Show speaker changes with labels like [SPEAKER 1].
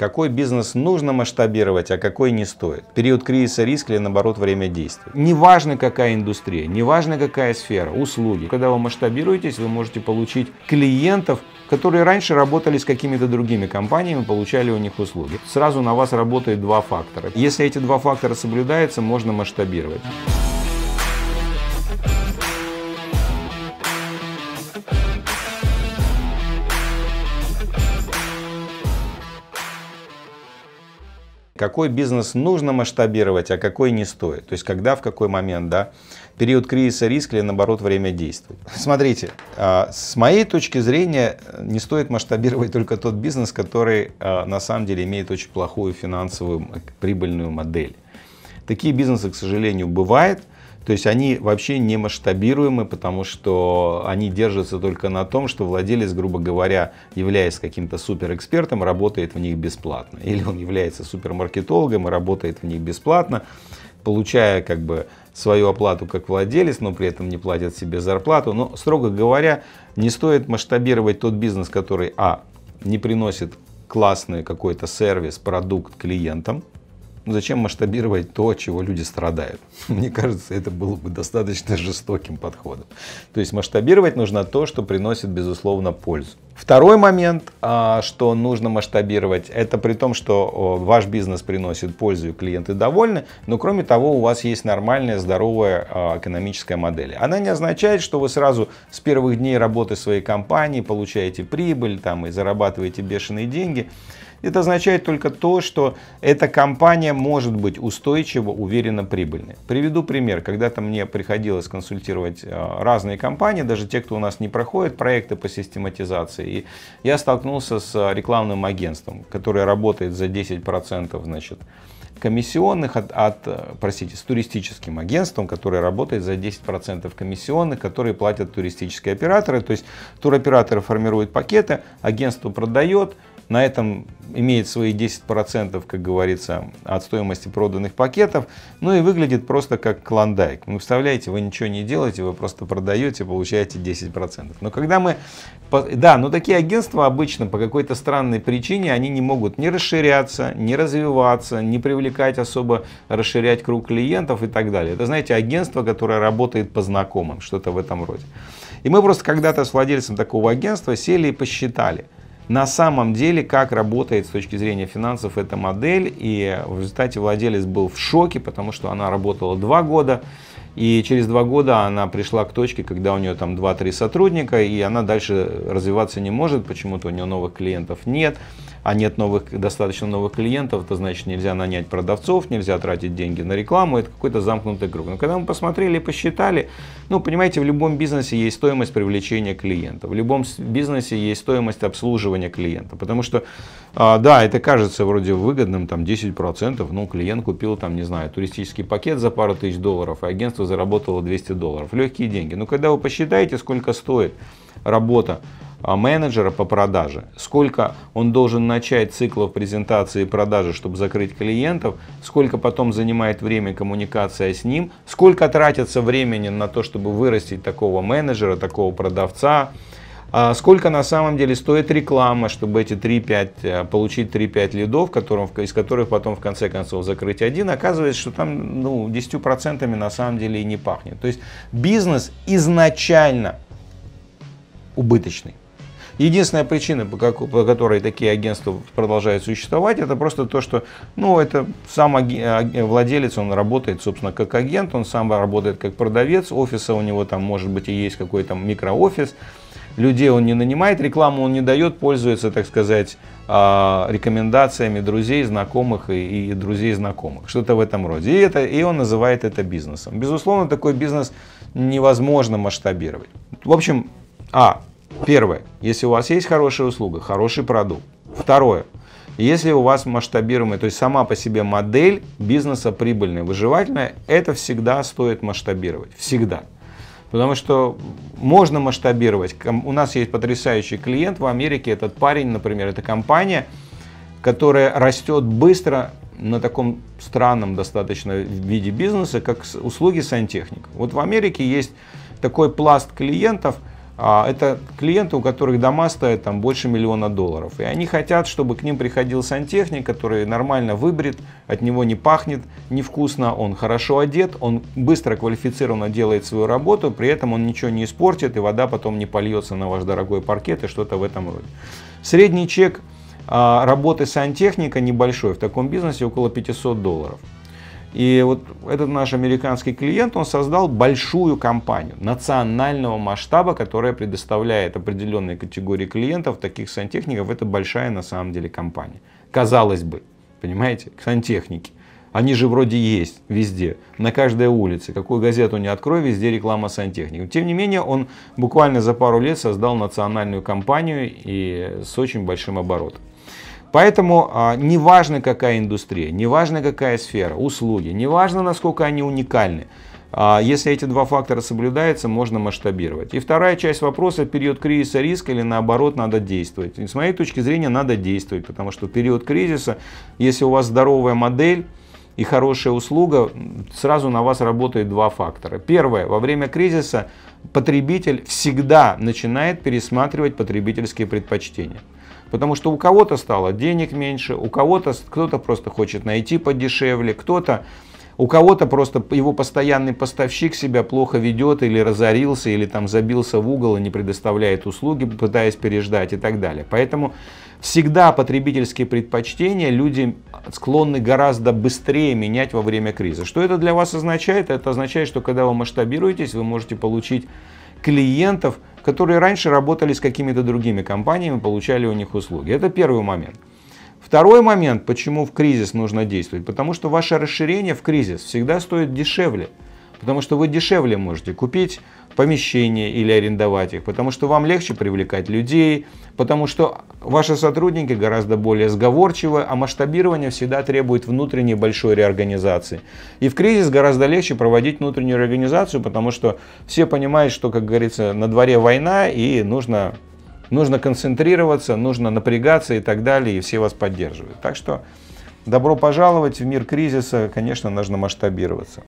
[SPEAKER 1] какой бизнес нужно масштабировать, а какой не стоит. Период кризиса риск или наоборот время действия. Неважно какая индустрия, неважно какая сфера, услуги. Когда вы масштабируетесь, вы можете получить клиентов, которые раньше работали с какими-то другими компаниями, получали у них услуги. Сразу на вас работают два фактора. Если эти два фактора соблюдаются, можно масштабировать. какой бизнес нужно масштабировать, а какой не стоит. То есть когда, в какой момент, да, период кризиса, риск или наоборот время действий. Смотрите, а, с моей точки зрения не стоит масштабировать только тот бизнес, который а, на самом деле имеет очень плохую финансовую прибыльную модель. Такие бизнесы, к сожалению, бывают. То есть они вообще не масштабируемы, потому что они держатся только на том, что владелец, грубо говоря, являясь каким-то суперэкспертом, работает в них бесплатно. Или он является супермаркетологом и работает в них бесплатно, получая как бы свою оплату как владелец, но при этом не платят себе зарплату. Но, строго говоря, не стоит масштабировать тот бизнес, который, а, не приносит классный какой-то сервис, продукт клиентам, зачем масштабировать то, от чего люди страдают? Мне кажется, это было бы достаточно жестоким подходом. То есть масштабировать нужно то, что приносит, безусловно, пользу. Второй момент, а, что нужно масштабировать, это при том, что ваш бизнес приносит пользу и клиенты довольны, но кроме того у вас есть нормальная, здоровая а, экономическая модель. Она не означает, что вы сразу с первых дней работы своей компании получаете прибыль там, и зарабатываете бешеные деньги. Это означает только то, что эта компания может быть устойчиво, уверенно прибыльной. Приведу пример. Когда-то мне приходилось консультировать э, разные компании, даже те, кто у нас не проходит проекты по систематизации. И я столкнулся с э, рекламным агентством, которое работает за 10% значит, комиссионных от, от, э, простите, с туристическим агентством, которое работает за 10% комиссионных, которые платят туристические операторы. То есть туроператоры формируют пакеты, агентство продает, на этом имеет свои 10%, как говорится, от стоимости проданных пакетов, ну и выглядит просто как клондайк. Вы вставляете, вы ничего не делаете, вы просто продаете, получаете 10%. Но когда мы... Да, но такие агентства обычно по какой-то странной причине, они не могут не расширяться, не развиваться, не привлекать особо, расширять круг клиентов и так далее. Это, знаете, агентство, которое работает по знакомым, что-то в этом роде. И мы просто когда-то с владельцем такого агентства сели и посчитали – на самом деле, как работает с точки зрения финансов эта модель. И в результате владелец был в шоке, потому что она работала два года. И через два года она пришла к точке, когда у нее там 2-3 сотрудника, и она дальше развиваться не может, почему-то у нее новых клиентов нет а нет новых, достаточно новых клиентов, это значит нельзя нанять продавцов, нельзя тратить деньги на рекламу, это какой-то замкнутый круг. Но когда мы посмотрели и посчитали, ну, понимаете, в любом бизнесе есть стоимость привлечения клиента, в любом бизнесе есть стоимость обслуживания клиента, потому что, а, да, это кажется вроде выгодным, там, 10%, ну, клиент купил, там, не знаю, туристический пакет за пару тысяч долларов, а агентство заработало 200 долларов, легкие деньги. Но когда вы посчитаете, сколько стоит работа а менеджера по продаже, сколько он должен начать циклов презентации и продажи, чтобы закрыть клиентов, сколько потом занимает время коммуникация с ним, сколько тратится времени на то, чтобы вырастить такого менеджера, такого продавца, а сколько на самом деле стоит реклама, чтобы эти 3-5, э, получить 3-5 лидов, которым, из которых потом в конце концов закрыть один, оказывается, что там ну, 10% на самом деле и не пахнет. То есть бизнес изначально убыточный. Единственная причина, по, как, по которой такие агентства продолжают существовать, это просто то, что ну, это сам владелец, он работает, собственно, как агент, он сам работает как продавец, офиса у него там, может быть, и есть какой-то микроофис, людей он не нанимает, рекламу он не дает, пользуется, так сказать, а, рекомендациями друзей, знакомых и, и друзей знакомых. Что-то в этом роде. И, это, и он называет это бизнесом. Безусловно, такой бизнес невозможно масштабировать. В общем, а, Первое. Если у вас есть хорошая услуга, хороший продукт. Второе. Если у вас масштабируемая, то есть сама по себе модель бизнеса прибыльная, выживательная, это всегда стоит масштабировать. Всегда. Потому что можно масштабировать. У нас есть потрясающий клиент в Америке, этот парень, например, это компания, которая растет быстро на таком странном достаточно виде бизнеса, как услуги сантехник. Вот в Америке есть такой пласт клиентов – а, это клиенты, у которых дома стоят там больше миллиона долларов. И они хотят, чтобы к ним приходил сантехник, который нормально выбрит, от него не пахнет невкусно, он хорошо одет, он быстро квалифицированно делает свою работу, при этом он ничего не испортит, и вода потом не польется на ваш дорогой паркет и что-то в этом роде. Средний чек а, работы сантехника небольшой, в таком бизнесе около 500 долларов. И вот этот наш американский клиент, он создал большую компанию национального масштаба, которая предоставляет определенные категории клиентов, таких сантехников. Это большая на самом деле компания. Казалось бы, понимаете, сантехники. Они же вроде есть везде, на каждой улице. Какую газету не открой, везде реклама сантехники. Тем не менее, он буквально за пару лет создал национальную компанию и с очень большим оборотом. Поэтому а, не какая индустрия, неважно, какая сфера, услуги, неважно, насколько они уникальны. А, если эти два фактора соблюдаются, можно масштабировать. И вторая часть вопроса – период кризиса риска или наоборот надо действовать. И с моей точки зрения надо действовать, потому что период кризиса, если у вас здоровая модель, и хорошая услуга, сразу на вас работают два фактора. Первое, во время кризиса потребитель всегда начинает пересматривать потребительские предпочтения. Потому что у кого-то стало денег меньше, у кого-то кто-то просто хочет найти подешевле, кто-то у кого-то просто его постоянный поставщик себя плохо ведет или разорился, или там забился в угол и не предоставляет услуги, пытаясь переждать и так далее. Поэтому всегда потребительские предпочтения люди склонны гораздо быстрее менять во время кризиса. Что это для вас означает? Это означает, что когда вы масштабируетесь, вы можете получить клиентов, которые раньше работали с какими-то другими компаниями, получали у них услуги. Это первый момент. Второй момент, почему в кризис нужно действовать, потому что ваше расширение в кризис всегда стоит дешевле, потому что вы дешевле можете купить помещения или арендовать их, потому что вам легче привлекать людей, потому что ваши сотрудники гораздо более сговорчивы, а масштабирование всегда требует внутренней большой реорганизации. И в кризис гораздо легче проводить внутреннюю реорганизацию, потому что все понимают, что, как говорится, на дворе война и нужно, нужно концентрироваться, нужно напрягаться и так далее, и все вас поддерживают. Так что добро пожаловать в мир кризиса, конечно, нужно масштабироваться.